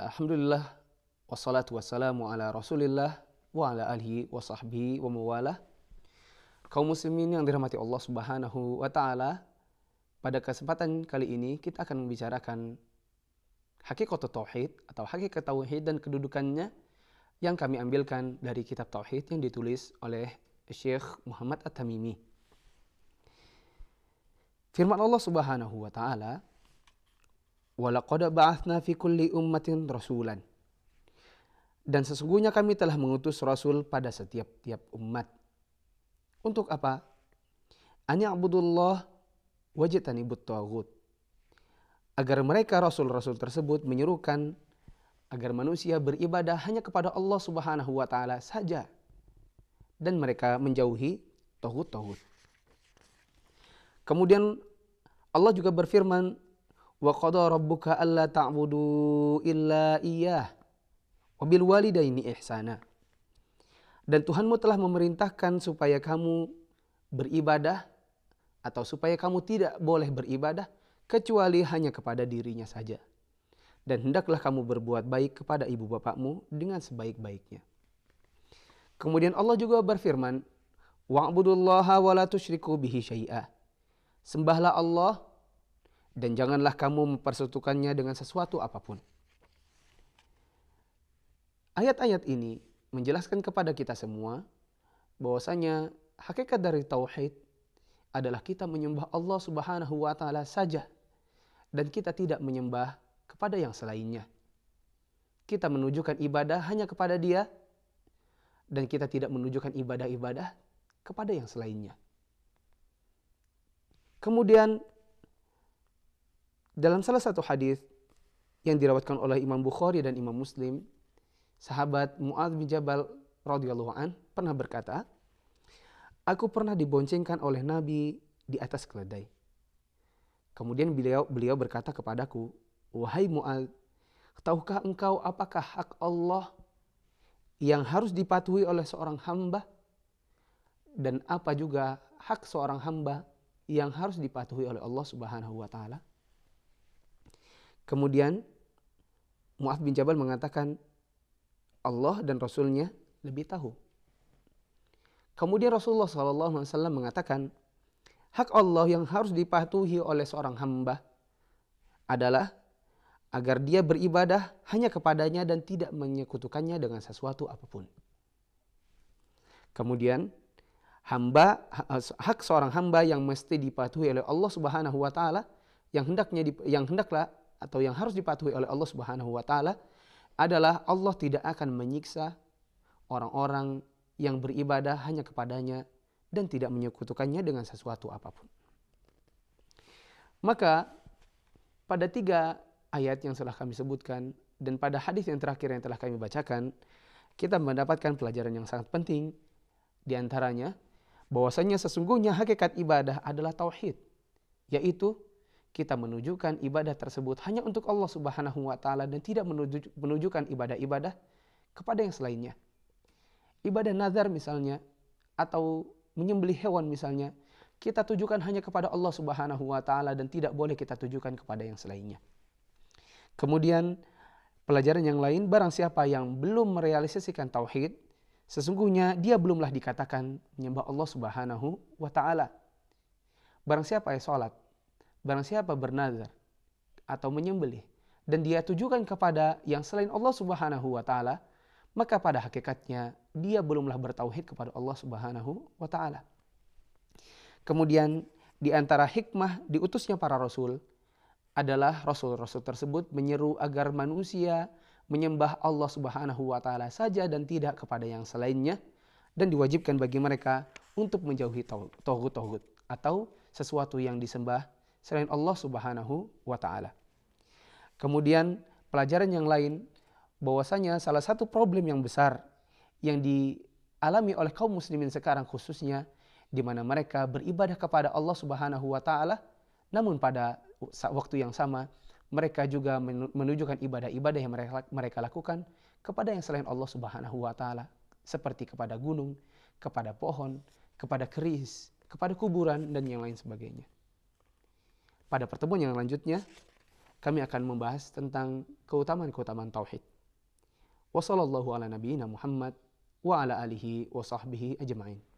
Alhamdulillah wassalatu wassalamu ala Rasulillah wa ala alihi wa sahbihi wa mawalah. Kaum muslimin yang dirahmati Allah Subhanahu wa taala, pada kesempatan kali ini kita akan membicarakan hakikat tauhid atau hakikat tauhid dan kedudukannya yang kami ambilkan dari kitab tauhid yang ditulis oleh Syekh Muhammad At-Tamimi. Firman Allah Subhanahu wa taala Walaqad ba'athna fi kulli ummatin rasulan. Dan sesungguhnya kami telah mengutus rasul pada setiap-tiap umat. Untuk apa? Ani abudullah wajitanibut tawgut. Agar mereka rasul-rasul tersebut menyerukan agar manusia beribadah hanya kepada Allah Subhanahu wa taala saja dan mereka menjauhi tohut-tohut. Kemudian Allah juga berfirman wa qada rabbuka alla ta'budu illa iyyah wa bil walidaini ihsana. Dan Tuhanmu telah memerintahkan supaya kamu beribadah atau supaya kamu tidak boleh beribadah kecuali hanya kepada dirinya saja. Dan hendaklah kamu berbuat baik kepada ibu bapakmu dengan sebaik-baiknya. Kemudian Allah juga berfirman, "Wa'budullaha wa la tusyriku bihi syai'ah." Sembahlah Allah dan janganlah kamu mempersatukannya dengan sesuatu apapun. Ayat-ayat ini menjelaskan kepada kita semua bahwasanya hakikat dari tauhid adalah kita menyembah Allah Subhanahu wa taala saja dan kita tidak menyembah kepada yang selainnya. Kita menunjukkan ibadah hanya kepada Dia dan kita tidak menunjukkan ibadah-ibadah kepada yang selainnya. Kemudian dalam salah satu hadis yang dirawatkan oleh Imam Bukhari dan Imam Muslim, sahabat Mu'adh bin Jabal radhiyallahu an pernah berkata, "Aku pernah diboncengkan oleh Nabi di atas keledai." Kemudian beliau beliau berkata kepadaku, "Wahai Mu'adz, tahukah engkau apakah hak Allah yang harus dipatuhi oleh seorang hamba dan apa juga hak seorang hamba yang harus dipatuhi oleh Allah Subhanahu wa taala?" Kemudian Mu'ad bin Jabal mengatakan Allah dan Rasulnya lebih tahu. Kemudian Rasulullah SAW mengatakan, hak Allah yang harus dipatuhi oleh seorang hamba adalah agar dia beribadah hanya kepadanya dan tidak menyekutukannya dengan sesuatu apapun. Kemudian hamba hak seorang hamba yang mesti dipatuhi oleh Allah Subhanahu wa taala yang hendaknya yang hendaklah atau yang harus dipatuhi oleh Allah Subhanahu wa taala adalah Allah tidak akan menyiksa orang-orang yang beribadah hanya kepadanya dan tidak menyekutukannya dengan sesuatu apapun. Maka pada tiga ayat yang telah kami sebutkan dan pada hadis yang terakhir yang telah kami bacakan, kita mendapatkan pelajaran yang sangat penting di antaranya bahwasanya sesungguhnya hakikat ibadah adalah tauhid, yaitu kita menunjukkan ibadah tersebut hanya untuk Allah Subhanahu wa taala dan tidak menunjukkan ibadah-ibadah kepada yang selainnya. Ibadah nazar misalnya atau menyembelih hewan misalnya, kita tujukan hanya kepada Allah Subhanahu wa taala dan tidak boleh kita tujukan kepada yang selainnya. Kemudian pelajaran yang lain barang siapa yang belum merealisasikan tauhid, sesungguhnya dia belumlah dikatakan menyembah Allah Subhanahu wa taala. Barang siapa yang sholat Barang siapa bernazar atau menyembelih dan dia tujukan kepada yang selain Allah Subhanahu wa taala, maka pada hakikatnya dia belumlah bertauhid kepada Allah Subhanahu wa taala. Kemudian di antara hikmah diutusnya para rasul adalah rasul-rasul tersebut menyeru agar manusia menyembah Allah Subhanahu wa taala saja dan tidak kepada yang selainnya dan diwajibkan bagi mereka untuk menjauhi tauhid-tauhid atau sesuatu yang disembah selain Allah Subhanahu wa taala. Kemudian pelajaran yang lain bahwasanya salah satu problem yang besar yang dialami oleh kaum muslimin sekarang khususnya di mana mereka beribadah kepada Allah Subhanahu wa taala namun pada waktu yang sama mereka juga menunjukkan ibadah-ibadah yang mereka, mereka lakukan kepada yang selain Allah Subhanahu wa taala seperti kepada gunung, kepada pohon, kepada keris, kepada kuburan dan yang lain sebagainya. Pada pertemuan yang lanjutnya, kami akan membahas tentang keutamaan-keutamaan tauhid. Wassallallahu ala nabiyina Muhammad wa ala alihi wa sahbihi ajma'in.